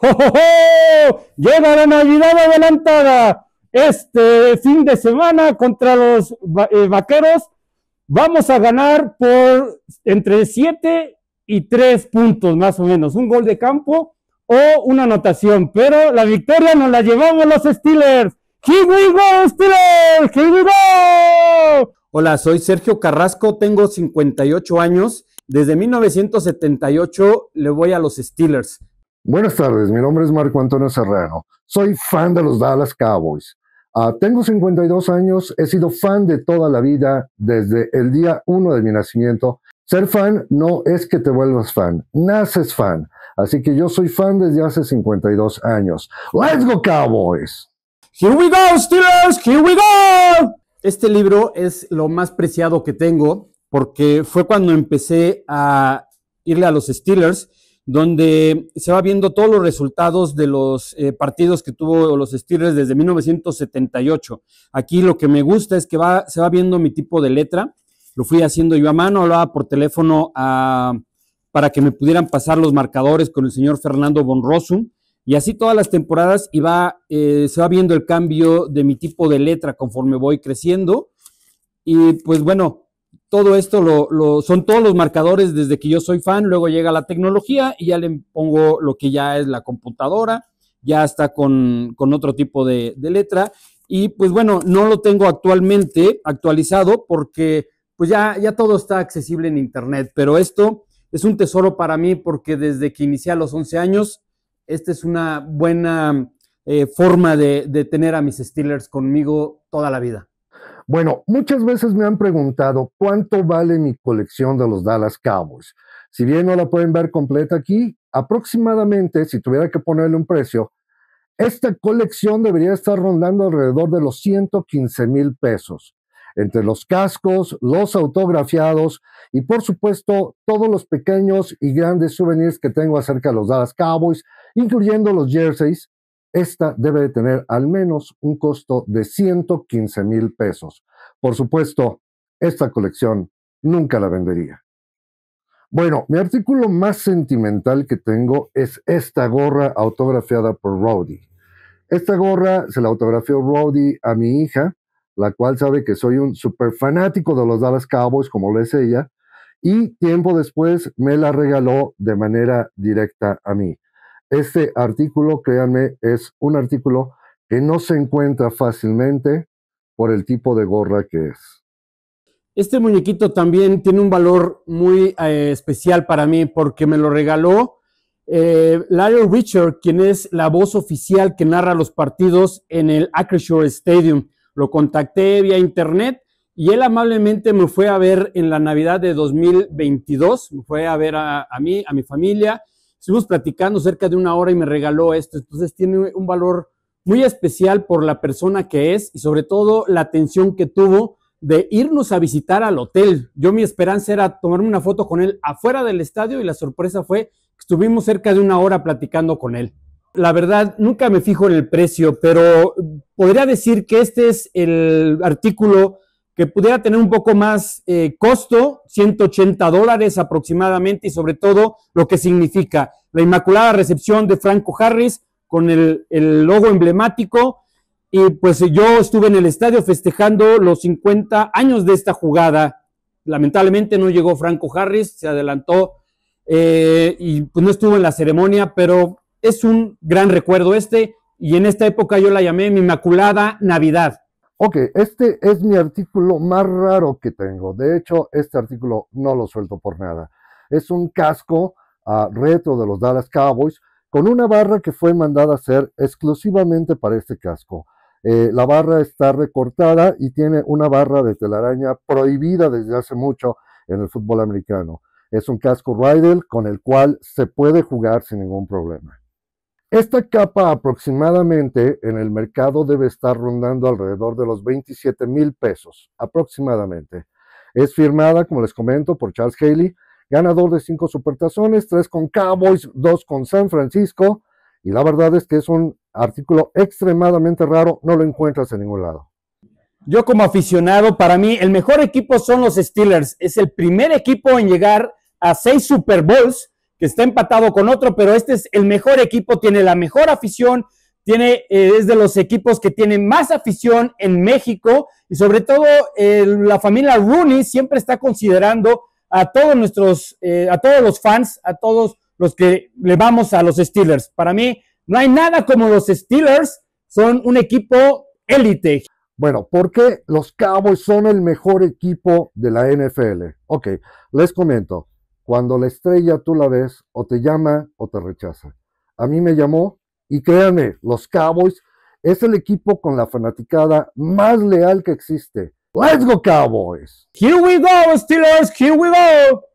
¡Oh, Llega la Navidad adelantada. Este fin de semana contra los eh, vaqueros vamos a ganar por entre 7 y 3 puntos más o menos. Un gol de campo o una anotación. Pero la victoria nos la llevamos los Steelers. Here Steelers. Here Hola, soy Sergio Carrasco, tengo 58 años. Desde 1978 le voy a los Steelers. Buenas tardes, mi nombre es Marco Antonio Serrano. Soy fan de los Dallas Cowboys. Ah, tengo 52 años, he sido fan de toda la vida desde el día 1 de mi nacimiento. Ser fan no es que te vuelvas fan, naces fan. Así que yo soy fan desde hace 52 años. ¡Let's go Cowboys! Here we go, Steelers, here we go. Este libro es lo más preciado que tengo porque fue cuando empecé a irle a los Steelers donde se va viendo todos los resultados de los eh, partidos que tuvo los Steelers desde 1978. Aquí lo que me gusta es que se va viendo mi tipo de letra. Lo fui haciendo yo a mano, hablaba por teléfono ah, para que me pudieran pasar los marcadores con el señor Fernando Bonrosum. Y así todas las temporadas eh, se va viendo el cambio de mi tipo de letra conforme voy creciendo. Y pues bueno, todo esto lo, son todos los marcadores desde que yo soy fan, luego llega la tecnología y ya le pongo lo que ya es la computadora, ya está con, otro tipo de, letra y pues bueno, no lo tengo actualmente actualizado porque pues ya, ya todo está accesible en internet, pero esto es un tesoro para mí porque desde que inicié a los 11 años, esta es una buena eh, forma de, de tener a mis Steelers conmigo toda la vida. Bueno, muchas veces me han preguntado cuánto vale mi colección de los Dallas Cowboys. Si bien no la pueden ver completa aquí, aproximadamente, si tuviera que ponerle un precio, esta colección debería estar rondando alrededor de los 115 mil pesos, entre los cascos, los autografiados y por supuesto todos los pequeños y grandes souvenirs que tengo acerca de los Dallas Cowboys, incluyendo los jerseys, esta debe de tener al menos un costo de 115 mil pesos. Por supuesto, esta colección nunca la vendería. Bueno, mi artículo más sentimental que tengo es esta gorra autografiada por Rowdy. Esta gorra se la autografió Rowdy a mi hija, la cual sabe que soy un super fanático de los Dallas Cowboys, como lo es ella, y tiempo después me la regaló de manera directa a mí. Este artículo, créanme, es un artículo que no se encuentra fácilmente por el tipo de gorra que es. Este muñequito también tiene un valor muy eh, especial para mí porque me lo regaló eh, Larry Richard, quien es la voz oficial que narra los partidos en el Acreshore Stadium. Lo contacté vía internet y él amablemente me fue a ver en la Navidad de 2022, me fue a ver a mí, a mi familia, Estuvimos platicando cerca de una hora y me regaló esto. Entonces tiene un valor muy especial por la persona que es y sobre todo la atención que tuvo de irnos a visitar al hotel. Yo mi esperanza era tomarme una foto con él afuera del estadio y la sorpresa fue que estuvimos cerca de una hora platicando con él. La verdad, nunca me fijo en el precio, pero podría decir que este es el artículo que pudiera tener un poco más eh, costo, 180 dólares aproximadamente, y sobre todo lo que significa la Inmaculada Recepción de Franco Harris con el, logo emblemático. Y pues yo estuve en el estadio festejando los 50 años de esta jugada. Lamentablemente no llegó Franco Harris, se adelantó eh, y pues no estuvo en la ceremonia, pero es un gran recuerdo este. Y en esta época yo la llamé mi Inmaculada Navidad Ok, este es mi artículo más raro que tengo. De hecho, este artículo no lo suelto por nada. Es un casco a ah, retro de los Dallas Cowboys con una barra que fue mandada a hacer exclusivamente para este casco. Eh, la barra está recortada y tiene una barra de telaraña prohibida desde hace mucho en el fútbol americano. Es un casco Rydell con el cual se puede jugar sin ningún problema. Esta capa aproximadamente en el mercado debe estar rondando alrededor de los 27 mil pesos, aproximadamente. Es firmada, como les comento, por Charles Haley, ganador de cinco supertazones, tres con Cowboys, dos con San Francisco, y la verdad es que es un artículo extremadamente raro, no lo encuentras en ningún lado. Yo como aficionado, para mí el mejor equipo son los Steelers. Es el primer equipo en llegar a seis Super Bowls que está empatado con otro, pero este es el mejor equipo, tiene la mejor afición, tiene, eh, es de los equipos que tienen más afición en México y sobre todo la familia Rooney siempre está considerando a todos nuestros, eh, a todos los fans, a todos los que le vamos a los Steelers. Para mí no hay nada como los Steelers, son un equipo élite. Bueno, ¿por qué los Cowboys son el mejor equipo de la NFL? Ok, les comento. Cuando la estrella tú la ves, o te llama o te rechaza. A mí me llamó y créanme, los Cowboys es el equipo con la fanaticada más leal que existe. Let's go Cowboys. Here we go, Steelers, here we go.